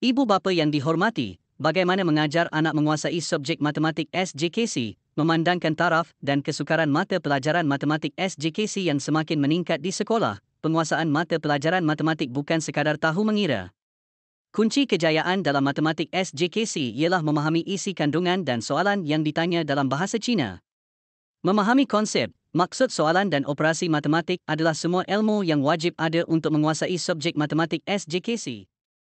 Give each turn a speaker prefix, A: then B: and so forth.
A: Ibu bapa yang dihormati, bagaimana mengajar anak menguasai subjek matematik SJKC, memandangkan taraf dan kesukaran mata pelajaran matematik SJKC yang semakin meningkat di sekolah, penguasaan mata pelajaran matematik bukan sekadar tahu mengira. Kunci kejayaan dalam matematik SJKC ialah memahami isi kandungan dan soalan yang ditanya dalam bahasa Cina. Memahami konsep, maksud soalan dan operasi matematik adalah semua ilmu yang wajib ada untuk menguasai subjek matematik SJKC.